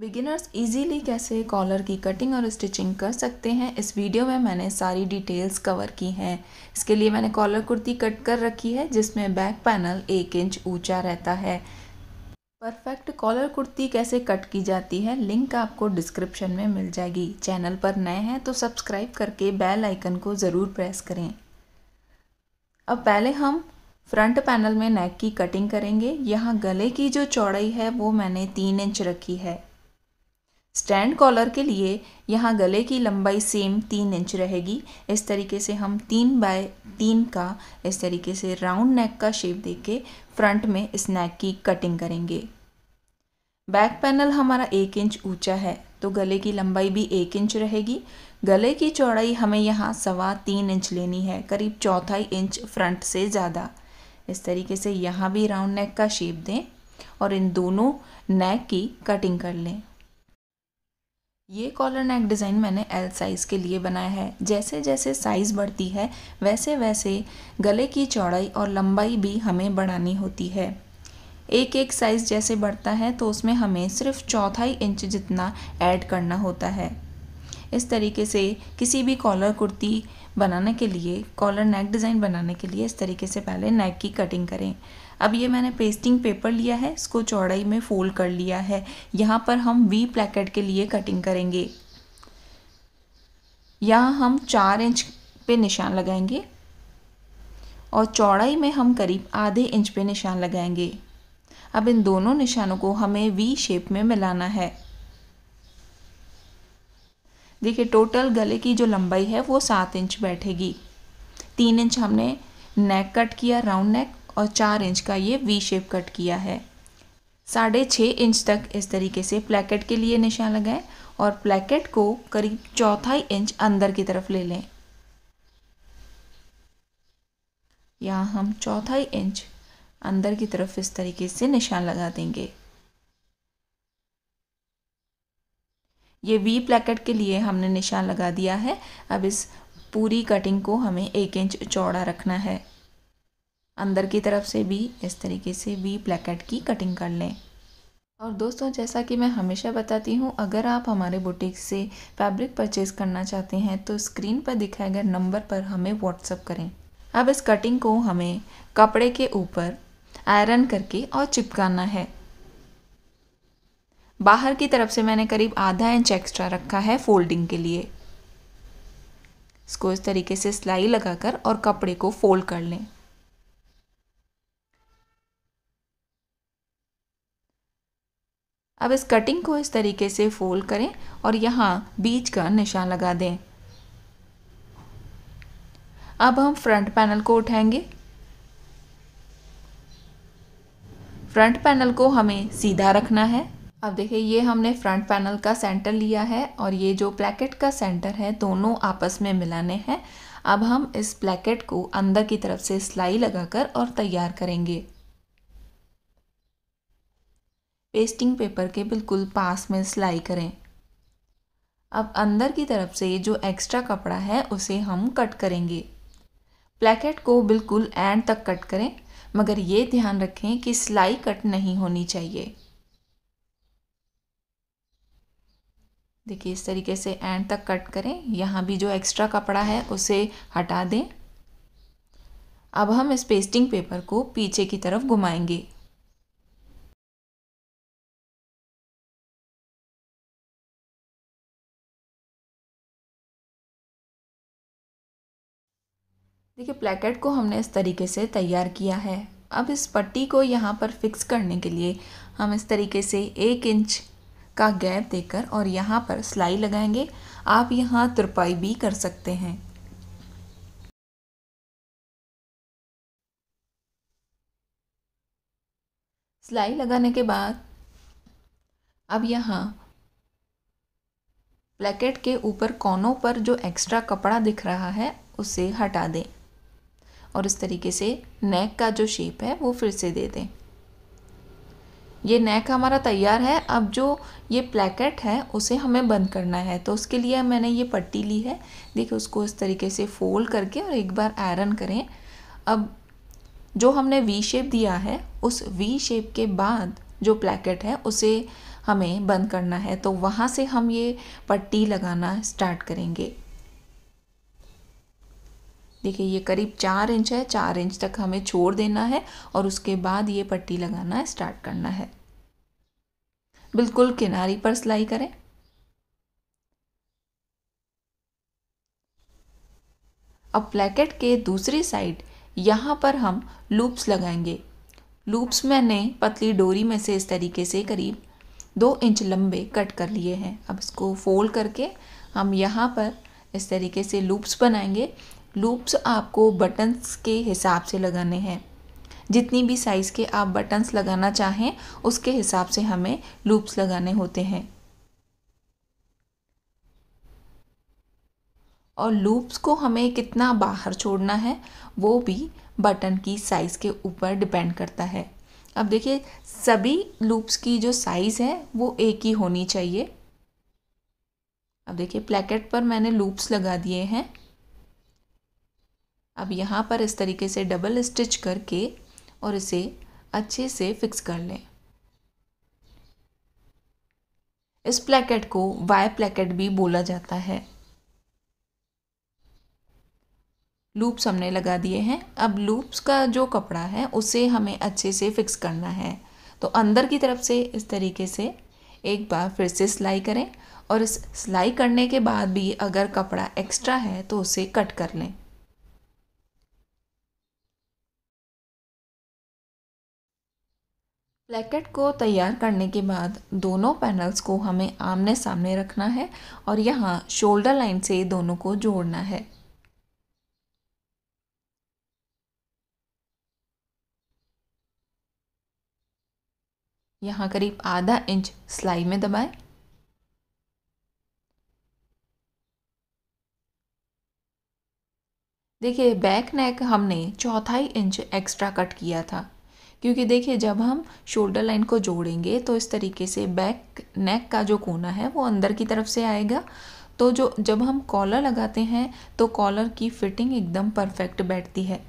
beginners easily कैसे collar की cutting और स्टिचिंग कर सकते हैं इस वीडियो में मैंने सारी डिटेल्स कवर की हैं इसके लिए मैंने कॉलर कुर्ती कट कर रखी है जिसमें बैक पैनल एक इंच ऊंचा रहता है परफेक्ट कॉलर कुर्ती कैसे कट की जाती है लिंक आपको डिस्क्रिप्शन में मिल जाएगी चैनल पर नए हैं तो सब्सक्राइब करके बेल आइकन को ज़रूर प्रेस करें अब पहले हम फ्रंट पैनल में नेक की कटिंग करेंगे यहाँ गले की जो चौड़ाई है वो मैंने तीन इंच रखी है स्टैंड कॉलर के लिए यहाँ गले की लंबाई सेम तीन इंच रहेगी इस तरीके से हम तीन बाय तीन का इस तरीके से राउंड नेक का शेप दे के फ्रंट में इस नेक की कटिंग करेंगे बैक पैनल हमारा एक इंच ऊंचा है तो गले की लंबाई भी एक इंच रहेगी गले की चौड़ाई हमें यहाँ सवा तीन इंच लेनी है करीब चौथाई इंच फ्रंट से ज़्यादा इस तरीके से यहाँ भी राउंड नेक का शेप दें और इन दोनों नेक की कटिंग कर लें ये कॉलर नेक डिज़ाइन मैंने एल साइज़ के लिए बनाया है जैसे जैसे साइज़ बढ़ती है वैसे वैसे गले की चौड़ाई और लंबाई भी हमें बढ़ानी होती है एक एक साइज़ जैसे बढ़ता है तो उसमें हमें सिर्फ चौथाई इंच जितना ऐड करना होता है इस तरीके से किसी भी कॉलर कुर्ती बनाने के लिए कॉलर नेक डिज़ाइन बनाने के लिए इस तरीके से पहले नेक की कटिंग करें अब ये मैंने पेस्टिंग पेपर लिया है इसको चौड़ाई में फोल्ड कर लिया है यहाँ पर हम वी प्लेकेट के लिए कटिंग करेंगे यहाँ हम चार इंच पे निशान लगाएंगे और चौड़ाई में हम करीब आधे इंच पे निशान लगाएंगे अब इन दोनों निशानों को हमें वी शेप में मिलाना है देखिए टोटल गले की जो लंबाई है वो सात इंच बैठेगी तीन इंच हमने नेक कट किया राउंड नेक और चार इंच का ये वी शेप कट किया है साढ़े छः इंच तक इस तरीके से प्लेकेट के लिए निशान लगाएं और प्लेकेट को करीब चौथाई इंच अंदर की तरफ ले लें यहाँ हम चौथाई इंच अंदर की तरफ इस तरीके से निशान लगा देंगे ये वी प्लेकेट के लिए हमने निशान लगा दिया है अब इस पूरी कटिंग को हमें एक इंच चौड़ा रखना है अंदर की तरफ से भी इस तरीके से भी प्लेकेट की कटिंग कर लें और दोस्तों जैसा कि मैं हमेशा बताती हूँ अगर आप हमारे बुटीक से फैब्रिक परचेज़ करना चाहते हैं तो स्क्रीन पर दिखाए गए नंबर पर हमें व्हाट्सअप करें अब इस कटिंग को हमें कपड़े के ऊपर आयरन करके और चिपकाना है बाहर की तरफ से मैंने करीब आधा इंच एक्स्ट्रा रखा है फोल्डिंग के लिए इसको इस तरीके से सिलाई लगाकर और कपड़े को फोल्ड कर लें अब इस कटिंग को इस तरीके से फोल्ड करें और यहाँ बीच का निशान लगा दें अब हम फ्रंट पैनल को उठाएंगे फ्रंट पैनल को हमें सीधा रखना है अब देखिए ये हमने फ्रंट पैनल का सेंटर लिया है और ये जो प्लेकेट का सेंटर है दोनों आपस में मिलाने हैं अब हम इस प्लेकेट को अंदर की तरफ से सिलाई लगाकर और तैयार करेंगे पेस्टिंग पेपर के बिल्कुल पास में सिलाई करें अब अंदर की तरफ से जो एक्स्ट्रा कपड़ा है उसे हम कट करेंगे प्लेकेट को बिल्कुल एंड तक कट करें मगर ये ध्यान रखें कि सिलाई कट नहीं होनी चाहिए देखिए इस तरीके से एंड तक कट करें यहाँ भी जो एक्स्ट्रा कपड़ा है उसे हटा दें अब हम इस पेस्टिंग पेपर को पीछे की तरफ घुमाएंगे देखिए प्लेकेट को हमने इस तरीके से तैयार किया है अब इस पट्टी को यहाँ पर फिक्स करने के लिए हम इस तरीके से एक इंच का गैप देकर और यहाँ पर सिलाई लगाएंगे आप यहाँ तुरपाई भी कर सकते हैं सिलाई लगाने के बाद अब यहाँ प्लेकेट के ऊपर कोनों पर जो एक्स्ट्रा कपड़ा दिख रहा है उसे हटा दें और इस तरीके से नेक का जो शेप है वो फिर से दे दें ये नेक हमारा तैयार है अब जो ये प्लेकेट है उसे हमें बंद करना है तो उसके लिए मैंने ये पट्टी ली है देखिए उसको इस तरीके से फोल्ड करके और एक बार आयरन करें अब जो हमने वी शेप दिया है उस वी शेप के बाद जो प्लेकेट है उसे हमें बंद करना है तो वहाँ से हम ये पट्टी लगाना स्टार्ट करेंगे देखिए ये करीब चार इंच है चार इंच तक हमें छोड़ देना है और उसके बाद ये पट्टी लगाना स्टार्ट करना है बिल्कुल किनारी पर सिलाई करें अब प्लेकेट के दूसरी साइड यहाँ पर हम लूप्स लगाएंगे लूप्स मैंने पतली डोरी में से इस तरीके से करीब दो इंच लंबे कट कर लिए हैं अब इसको फोल्ड करके हम यहाँ पर इस तरीके से लूप्स बनाएंगे लूप्स आपको बटन्स के हिसाब से लगाने हैं जितनी भी साइज़ के आप बटन्स लगाना चाहें उसके हिसाब से हमें लूप्स लगाने होते हैं और लूप्स को हमें कितना बाहर छोड़ना है वो भी बटन की साइज़ के ऊपर डिपेंड करता है अब देखिए सभी लूप्स की जो साइज़ है वो एक ही होनी चाहिए अब देखिए प्लेकेट पर मैंने लूप्स लगा दिए हैं अब यहाँ पर इस तरीके से डबल स्टिच करके और इसे अच्छे से फिक्स कर लें इस प्लेकेट को वाई प्लेकेट भी बोला जाता है लूप्स हमने लगा दिए हैं अब लूप्स का जो कपड़ा है उसे हमें अच्छे से फिक्स करना है तो अंदर की तरफ से इस तरीके से एक बार फिर से सिलाई करें और इस सिलाई करने के बाद भी अगर कपड़ा एक्स्ट्रा है तो उसे कट कर लें प्लेकेट को तैयार करने के बाद दोनों पैनल्स को हमें आमने सामने रखना है और यहाँ शोल्डर लाइन से दोनों को जोड़ना है यहाँ करीब आधा इंच सिलाई में दबाएं देखिए बैक नेक हमने चौथाई इंच एक्स्ट्रा कट किया था क्योंकि देखिए जब हम शोल्डर लाइन को जोड़ेंगे तो इस तरीके से बैक नेक का जो कोना है वो अंदर की तरफ से आएगा तो जो जब हम कॉलर लगाते हैं तो कॉलर की फिटिंग एकदम परफेक्ट बैठती है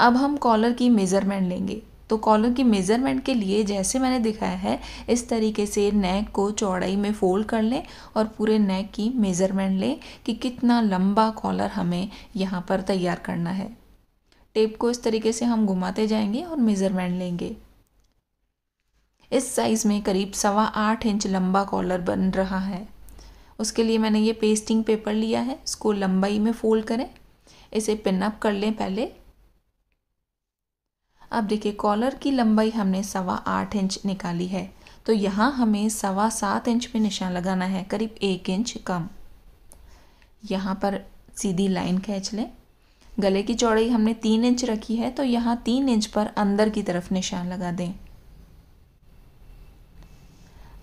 अब हम कॉलर की मेज़रमेंट लेंगे तो कॉलर की मेज़रमेंट के लिए जैसे मैंने दिखाया है इस तरीके से नेक को चौड़ाई में फ़ोल्ड कर लें और पूरे नेक की मेज़रमेंट लें कि कितना लंबा कॉलर हमें यहाँ पर तैयार करना है टेप को इस तरीके से हम घुमाते जाएंगे और मेज़रमेंट लेंगे इस साइज़ में करीब सवा आठ इंच लंबा कॉलर बन रहा है उसके लिए मैंने ये पेस्टिंग पेपर लिया है इसको लंबाई में फोल्ड करें इसे पिन अप कर लें पहले अब देखिए कॉलर की लंबाई हमने सवा आठ इंच निकाली है तो यहाँ हमें सवा सात इंच पे निशान लगाना है करीब एक इंच कम यहाँ पर सीधी लाइन खींच लें गले की चौड़ाई हमने तीन इंच रखी है तो यहाँ तीन इंच पर अंदर की तरफ निशान लगा दें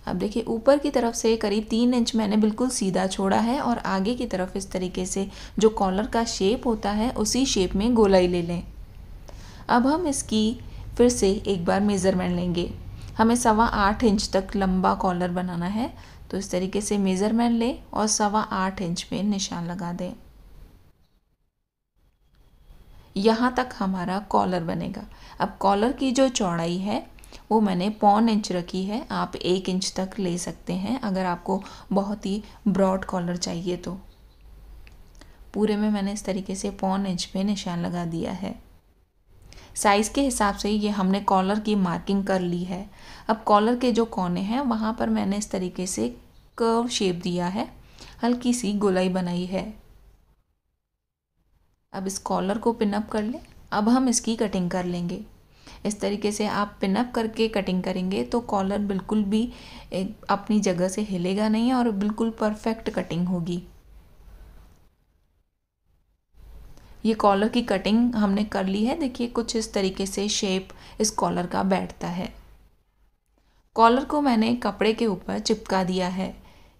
अब देखिए ऊपर की तरफ से करीब तीन इंच मैंने बिल्कुल सीधा छोड़ा है और आगे की तरफ इस तरीके से जो कॉलर का शेप होता है उसी शेप में गोलाई ले लें अब हम इसकी फिर से एक बार मेज़रमेंट लेंगे हमें सवा आठ इंच तक लंबा कॉलर बनाना है तो इस तरीके से मेज़रमेंट लें और सवा आठ इंच पे निशान लगा दें यहाँ तक हमारा कॉलर बनेगा अब कॉलर की जो चौड़ाई है वो मैंने पौन इंच रखी है आप एक इंच तक ले सकते हैं अगर आपको बहुत ही ब्रॉड कॉलर चाहिए तो पूरे में मैंने इस तरीके से पौन इंच पे निशान लगा दिया है साइज़ के हिसाब से ये हमने कॉलर की मार्किंग कर ली है अब कॉलर के जो कोने हैं वहाँ पर मैंने इस तरीके से कर्व शेप दिया है हल्की सी गोलाई बनाई है अब इस कॉलर को पिनअप कर लें अब हम इसकी कटिंग कर लेंगे इस तरीके से आप पिनअप करके कटिंग करेंगे तो कॉलर बिल्कुल भी अपनी जगह से हिलेगा नहीं और बिल्कुल परफेक्ट कटिंग होगी ये कॉलर की कटिंग हमने कर ली है देखिए कुछ इस तरीके से शेप इस कॉलर का बैठता है कॉलर को मैंने कपड़े के ऊपर चिपका दिया है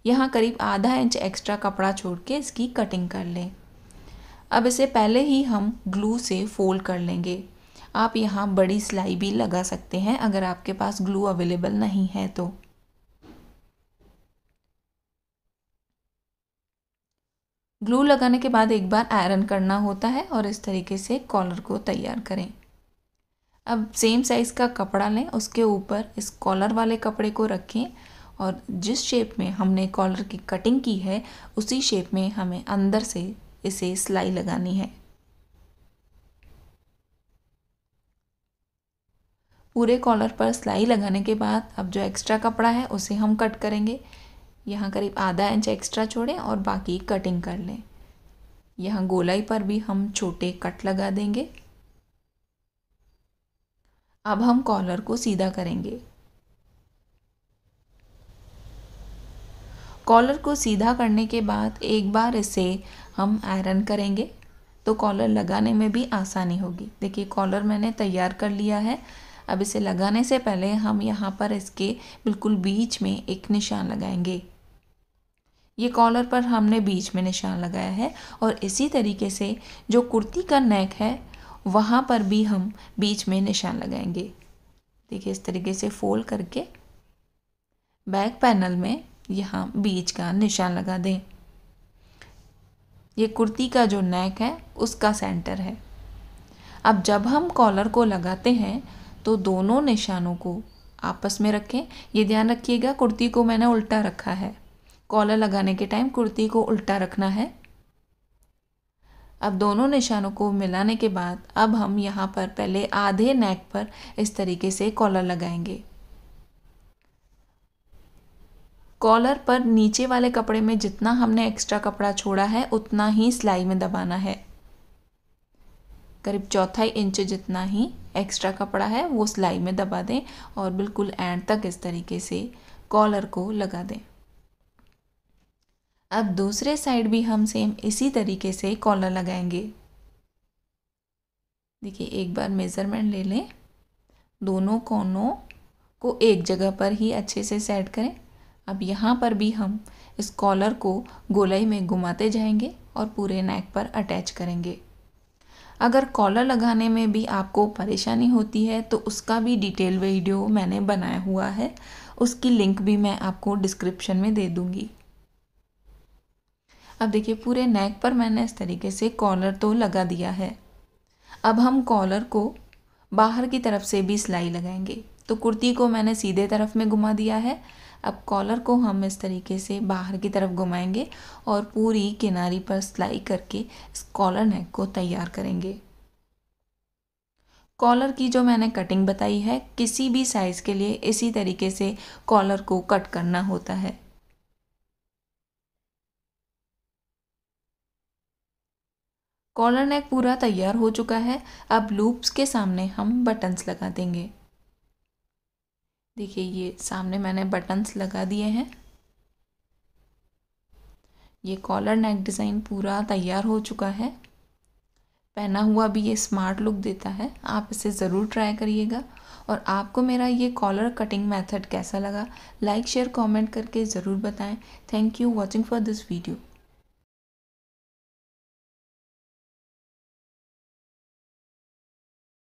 यहाँ करीब आधा इंच एक्स्ट्रा कपड़ा छोड़ के इसकी कटिंग कर लें अब इसे पहले ही हम ग्लू से फोल्ड कर लेंगे आप यहाँ बड़ी सिलाई भी लगा सकते हैं अगर आपके पास ग्लू अवेलेबल नहीं है तो ग्लू लगाने के बाद एक बार आयरन करना होता है और इस तरीके से कॉलर को तैयार करें अब सेम साइज़ का कपड़ा लें उसके ऊपर इस कॉलर वाले कपड़े को रखें और जिस शेप में हमने कॉलर की कटिंग की है उसी शेप में हमें अंदर से इसे सिलाई लगानी है पूरे कॉलर पर सिलाई लगाने के बाद अब जो एक्स्ट्रा कपड़ा है उसे हम कट करेंगे यहाँ करीब आधा इंच एक्स्ट्रा छोड़ें और बाकी कटिंग कर लें यहाँ गोलाई पर भी हम छोटे कट लगा देंगे अब हम कॉलर को सीधा करेंगे कॉलर को सीधा करने के बाद एक बार इसे हम आयरन करेंगे तो कॉलर लगाने में भी आसानी होगी देखिए कॉलर मैंने तैयार कर लिया है अब इसे लगाने से पहले हम यहाँ पर इसके बिल्कुल बीच में एक निशान लगाएंगे ये कॉलर पर हमने बीच में निशान लगाया है और इसी तरीके से जो कुर्ती का नेक है वहाँ पर भी हम बीच में निशान लगाएंगे देखिए इस तरीके से फोल्ड करके बैक पैनल में यहाँ बीच का निशान लगा दें ये कुर्ती का जो नेक है उसका सेंटर है अब जब हम कॉलर को लगाते हैं तो दोनों निशानों को आपस में रखें ये ध्यान रखिएगा कुर्ती को मैंने उल्टा रखा है कॉलर लगाने के टाइम कुर्ती को उल्टा रखना है अब दोनों निशानों को मिलाने के बाद अब हम यहाँ पर पहले आधे नेक पर इस तरीके से कॉलर लगाएंगे कॉलर पर नीचे वाले कपड़े में जितना हमने एक्स्ट्रा कपड़ा छोड़ा है उतना ही सिलाई में दबाना है करीब चौथाई इंच जितना ही एक्स्ट्रा कपड़ा है वो सिलाई में दबा दें और बिल्कुल एंड तक इस तरीके से कॉलर को लगा दें अब दूसरे साइड भी हम सेम इसी तरीके से कॉलर लगाएंगे देखिए एक बार मेज़रमेंट ले लें दोनों कोनों को एक जगह पर ही अच्छे से सेट करें अब यहाँ पर भी हम इस कॉलर को गोलाई में घुमाते जाएंगे और पूरे नेक पर अटैच करेंगे अगर कॉलर लगाने में भी आपको परेशानी होती है तो उसका भी डिटेल वीडियो मैंने बनाया हुआ है उसकी लिंक भी मैं आपको डिस्क्रिप्शन में दे दूँगी अब देखिए पूरे नेक पर मैंने इस तरीके से कॉलर तो लगा दिया है अब हम कॉलर को बाहर की तरफ से भी सिलाई लगाएंगे तो कुर्ती को मैंने सीधे तरफ में घुमा दिया है अब कॉलर को हम इस तरीके से बाहर की तरफ घुमाएंगे और पूरी किनारी पर सिलाई करके इस कॉलर नेक को तैयार करेंगे कॉलर की जो मैंने कटिंग बताई है किसी भी साइज़ के लिए इसी तरीके से कॉलर को कट करना होता है कॉलर नेक पूरा तैयार हो चुका है अब लूप्स के सामने हम बटन्स लगा देंगे देखिए ये सामने मैंने बटन्स लगा दिए हैं ये कॉलर नेक डिज़ाइन पूरा तैयार हो चुका है पहना हुआ भी ये स्मार्ट लुक देता है आप इसे ज़रूर ट्राई करिएगा और आपको मेरा ये कॉलर कटिंग मेथड कैसा लगा लाइक शेयर कमेंट करके ज़रूर बताएं thank you watching for this video